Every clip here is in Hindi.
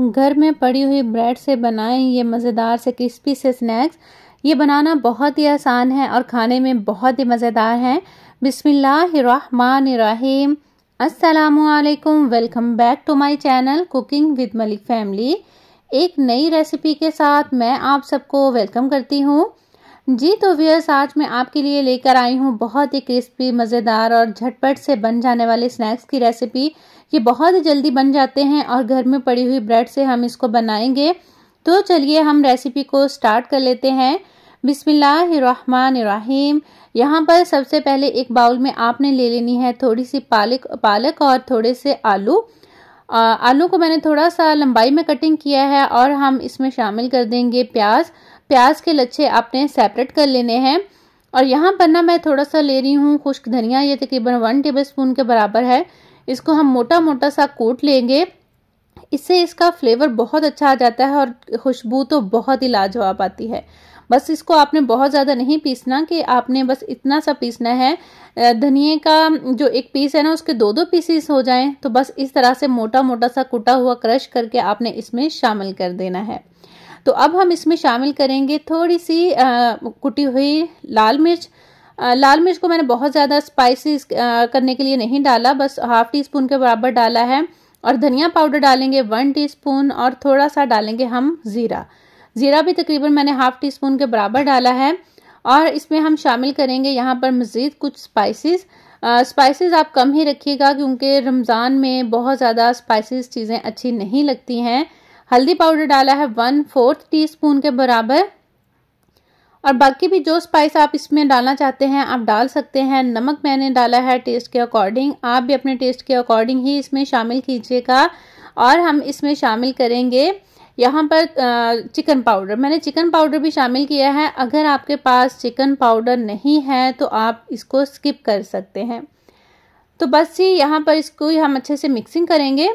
घर में पड़ी हुई ब्रेड से बनाएं ये मज़ेदार से क्रिस्पी से स्नैक्स ये बनाना बहुत ही आसान है और खाने में बहुत ही मज़ेदार हैं बिसमीम असलकुम welcome back to my channel cooking with Malik family एक नई रेसिपी के साथ मैं आप सबको वेलकम करती हूँ जी तो व्यर्स आज मैं आपके लिए लेकर आई हूँ बहुत ही क्रिस्पी मज़ेदार और झटपट से बन जाने वाले स्नैक्स की रेसिपी ये बहुत ही जल्दी बन जाते हैं और घर में पड़ी हुई ब्रेड से हम इसको बनाएंगे तो चलिए हम रेसिपी को स्टार्ट कर लेते हैं बिसमीम यहाँ पर सबसे पहले एक बाउल में आपने ले लेनी है थोड़ी सी पालक पालक और थोड़े से आलू आलू को मैंने थोड़ा सा लंबाई में कटिंग किया है और हम इसमें शामिल कर देंगे प्याज प्याज के लच्छे आपने सेपरेट कर लेने हैं और यहाँ पर ना मैं थोड़ा सा ले रही हूँ खुश्क धनिया ये तकरीबन वन टेबल स्पून के बराबर है इसको हम मोटा मोटा सा कोट लेंगे इससे इसका फ्लेवर बहुत अच्छा आ जाता है और खुशबू तो बहुत ही लाजवाब आती है बस इसको आपने बहुत ज़्यादा नहीं पीसना कि आपने बस इतना सा पीसना है धनिए का जो एक पीस है ना उसके दो दो पीसीस हो जाएं तो बस इस तरह से मोटा मोटा सा कुटा हुआ क्रश करके आपने इसमें शामिल कर देना है तो अब हम इसमें शामिल करेंगे थोड़ी सी आ, कुटी हुई लाल मिर्च आ, लाल मिर्च को मैंने बहुत ज़्यादा स्पाइसी करने के लिए नहीं डाला बस हाफ़ टी स्पून के बराबर डाला है और धनिया पाउडर डालेंगे वन टीस्पून और थोड़ा सा डालेंगे हम ज़ीरा ज़ीरा भी तकरीबन मैंने हाफ़ टी स्पून के बराबर डाला है और इसमें हम शामिल करेंगे यहाँ पर मज़ीद कुछ स्पाइसेस स्पाइसेस आप कम ही रखिएगा क्योंकि रमज़ान में बहुत ज़्यादा स्पाइसेस चीज़ें अच्छी नहीं लगती हैं हल्दी पाउडर डाला है वन फोर्थ टी स्पून के बराबर और बाकी भी जो स्पाइस आप इसमें डालना चाहते हैं आप डाल सकते हैं नमक मैंने डाला है टेस्ट के अकॉर्डिंग आप भी अपने टेस्ट के अकॉर्डिंग ही इसमें शामिल कीजिएगा और हम इसमें शामिल करेंगे यहाँ पर चिकन पाउडर मैंने चिकन पाउडर भी शामिल किया है अगर आपके पास चिकन पाउडर नहीं है तो आप इसको स्किप कर सकते हैं तो बस ही यहाँ पर इसको हम अच्छे से मिक्सिंग करेंगे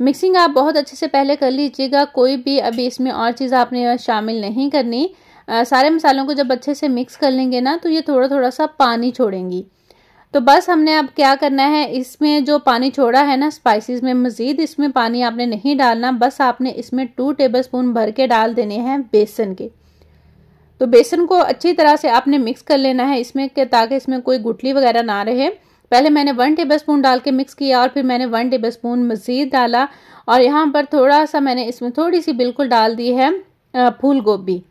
मिक्सिंग आप बहुत अच्छे से पहले कर लीजिएगा कोई भी अभी इसमें और चीज़ आपने शामिल नहीं करनी आ, सारे मसालों को जब अच्छे से मिक्स कर लेंगे ना तो ये थोड़ा थोड़ा सा पानी छोड़ेंगी तो बस हमने अब क्या करना है इसमें जो पानी छोड़ा है ना स्पाइसेस में मज़ीद इसमें पानी आपने नहीं डालना बस आपने इसमें टू टेबल स्पून भर के डाल देने हैं बेसन के तो बेसन को अच्छी तरह से आपने मिक्स कर लेना है इसमें के ताकि इसमें कोई गुटली वगैरह ना रहे पहले मैंने वन टेबल स्पून डाल के मिक्स किया और फिर मैंने वन टेबल स्पून मज़ीद डाला और यहाँ पर थोड़ा सा मैंने इसमें थोड़ी सी बिल्कुल डाल दी है फूल गोभी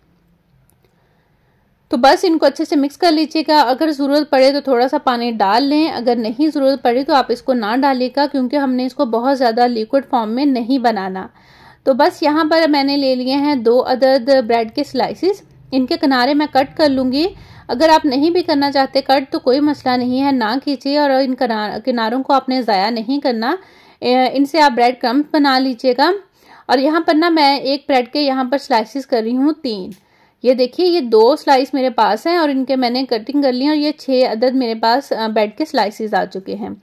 तो बस इनको अच्छे से मिक्स कर लीजिएगा अगर ज़रूरत पड़े तो थोड़ा सा पानी डाल लें अगर नहीं ज़रूरत पड़े तो आप इसको ना डालिएगा क्योंकि हमने इसको बहुत ज़्यादा लिक्विड फॉर्म में नहीं बनाना तो बस यहाँ पर मैंने ले लिए हैं दो अदद ब्रेड के स्लाइसिस इनके किनारे मैं कट कर लूँगी अगर आप नहीं भी करना चाहते कट तो कोई मसला नहीं है ना कीजिए और इन किनारों को आपने ज़ाया नहीं करना इनसे आप ब्रेड क्रम्प बना लीजिएगा और यहाँ पर ना मैं एक ब्रेड के यहाँ पर स्लाइसिस कर रही हूँ तीन ये देखिए ये दो स्लाइस मेरे पास हैं और इनके मैंने कटिंग कर ली है और ये छः अदद मेरे पास बेड के स्लाइसिस आ चुके हैं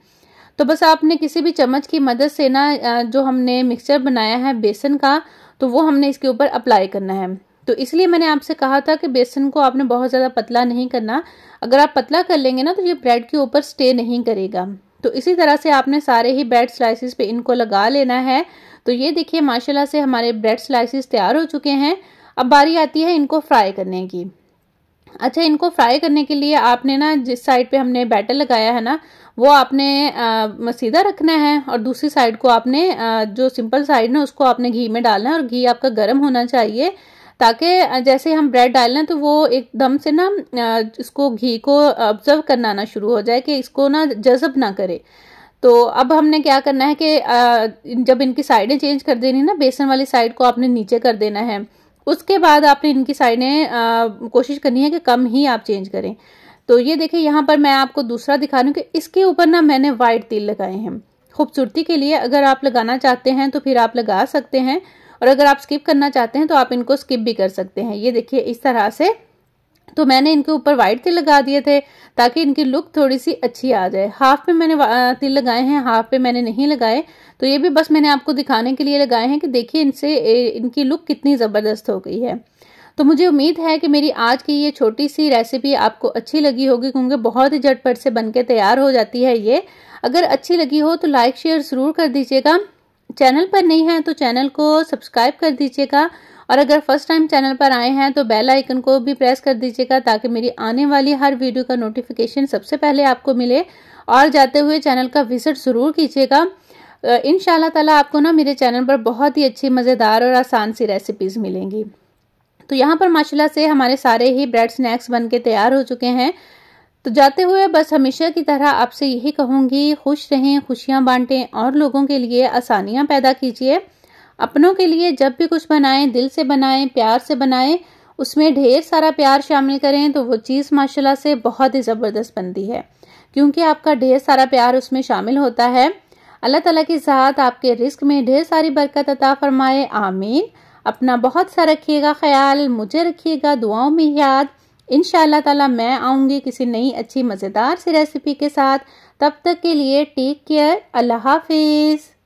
तो बस आपने किसी भी चम्मच की मदद से ना जो हमने मिक्सचर बनाया है बेसन का तो वो हमने इसके ऊपर अप्लाई करना है तो इसलिए मैंने आपसे कहा था कि बेसन को आपने बहुत ज़्यादा पतला नहीं करना अगर आप पतला कर लेंगे ना तो ये ब्रेड के ऊपर स्टे नहीं करेगा तो इसी तरह से आपने सारे ही ब्रेड स्लाइसिस पे इनको लगा लेना है तो ये देखिए माशाल्लाह से हमारे ब्रेड स्लाइसिस तैयार हो चुके हैं अब बारी आती है इनको फ्राई करने की अच्छा इनको फ्राई करने के लिए आपने ना जिस साइड पे हमने बैटर लगाया है ना वो आपने आ, सीधा रखना है और दूसरी साइड को आपने आ, जो सिंपल साइड ना उसको आपने घी में डालना है और घी आपका गर्म होना चाहिए ताकि जैसे हम ब्रेड डाल लें तो वो एकदम से ना इसको घी को ऑब्जर्व करना ना शुरू हो जाए कि इसको ना जज़ब ना करे तो अब हमने क्या करना है कि जब इनकी साइडें चेंज कर देनी ना बेसन वाली साइड को आपने नीचे कर देना है उसके बाद आपने इनकी साइडें कोशिश करनी है कि कम ही आप चेंज करें तो ये देखिए यहाँ पर मैं आपको दूसरा दिखा रही हूँ कि इसके ऊपर ना मैंने वाइट तिल लगाए हैं खूबसूरती के लिए अगर आप लगाना चाहते हैं तो फिर आप लगा सकते हैं और अगर आप स्किप करना चाहते हैं तो आप इनको स्किप भी कर सकते हैं ये देखिए इस तरह से तो मैंने इनके ऊपर वाइट तिल लगा दिए थे ताकि इनकी लुक थोड़ी सी अच्छी आ जाए हाफ पे मैंने तिल लगाए हैं हाफ पे मैंने नहीं लगाए तो ये भी बस मैंने आपको दिखाने के लिए लगाए हैं कि देखिए इनसे इनकी लुक कितनी ज़बरदस्त हो गई है तो मुझे उम्मीद है कि मेरी आज की ये छोटी सी रेसिपी आपको अच्छी लगी होगी क्योंकि बहुत ही झटपट से बन तैयार हो जाती है ये अगर अच्छी लगी हो तो लाइक शेयर ज़रूर कर दीजिएगा चैनल पर नहीं है तो चैनल को सब्सक्राइब कर दीजिएगा और अगर फर्स्ट टाइम चैनल पर आए हैं तो बेल आइकन को भी प्रेस कर दीजिएगा ताकि मेरी आने वाली हर वीडियो का नोटिफिकेशन सबसे पहले आपको मिले और जाते हुए चैनल का विजिट ज़रूर कीजिएगा इन ताला आपको ना मेरे चैनल पर बहुत ही अच्छी मज़ेदार और आसान सी रेसिपीज़ मिलेंगी तो यहाँ पर माशाला से हमारे सारे ही ब्रेड स्नैक्स बन के तैयार हो चुके हैं तो जाते हुए बस हमेशा की तरह आपसे यही कहूँगी खुश रहें खुशियाँ बांटें और लोगों के लिए आसानियाँ पैदा कीजिए अपनों के लिए जब भी कुछ बनाएं दिल से बनाएं प्यार से बनाएं उसमें ढेर सारा प्यार शामिल करें तो वो चीज़ माशाल्लाह से बहुत ही ज़बरदस्त बनती है क्योंकि आपका ढेर सारा प्यार उसमें शामिल होता है अल्लाह ताला के साथ आपके रिस्क में ढेर सारी बरकत अता फरमाए आमीन अपना बहुत सा रखिएगा ख्याल मुझे रखिएगा दुआओं में याद इन ताला मैं आऊँगी किसी नई अच्छी मज़ेदार सी रेसिपी के साथ तब तक के लिए टेक केयर अल्लाह हाफिज़